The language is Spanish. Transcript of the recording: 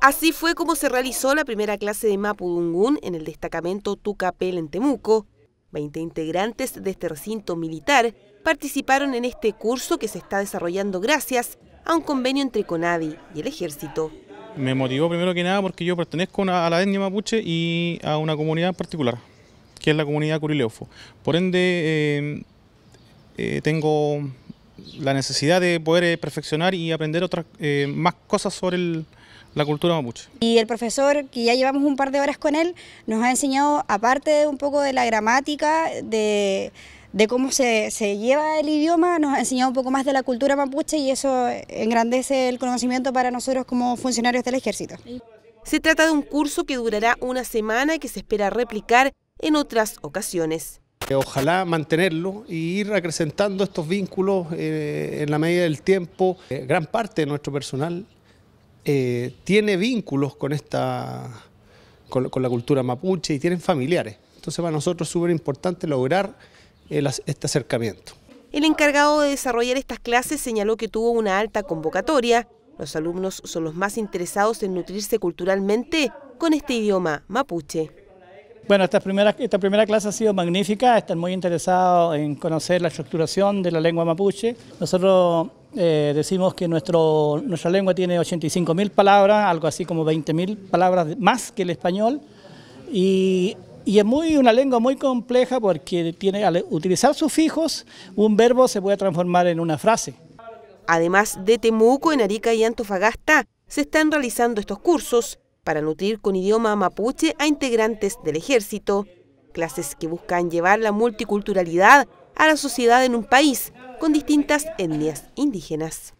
Así fue como se realizó la primera clase de Mapudungún en el destacamento Tucapel en Temuco. Veinte integrantes de este recinto militar participaron en este curso que se está desarrollando gracias a un convenio entre CONADI y el Ejército. Me motivó primero que nada porque yo pertenezco a la etnia mapuche y a una comunidad particular, que es la comunidad Curileofo. Por ende, eh, eh, tengo la necesidad de poder eh, perfeccionar y aprender otras más cosas sobre el, la cultura mapuche. Y el profesor, que ya llevamos un par de horas con él, nos ha enseñado, aparte de un poco de la gramática, de, cómo se, lleva el idioma, nos ha enseñado un poco más de la cultura mapuche y eso engrandece el conocimiento para nosotros como funcionarios del ejército. Se trata de un curso que durará una semana y que se espera replicar en otras ocasiones. Eh, ojalá mantenerlo y ir acrecentando estos vínculos eh, en la medida del tiempo. Eh, gran parte de nuestro personal eh, tiene vínculos con, esta, con, la cultura mapuche y tienen familiares. Entonces para nosotros es súper importante lograr eh, este acercamiento. El encargado de desarrollar estas clases señaló que tuvo una alta convocatoria. Los alumnos son los más interesados en nutrirse culturalmente con este idioma mapuche. Bueno, esta primera, esta primera clase ha sido magnífica, están muy interesados en conocer la estructuración de la lengua mapuche. Nosotros eh, decimos que nuestro, nuestra lengua tiene 85.000 palabras, algo así como 20.000 palabras más que el español, y, y, es muy, una lengua muy compleja porque tiene, al utilizar sufijos, un verbo se puede transformar en una frase. Además de Temuco, en Arica y Antofagasta, se están realizando estos cursos para nutrir con idioma mapuche a integrantes del ejército, clases que buscan llevar la multiculturalidad a la sociedad en un país con distintas etnias indígenas.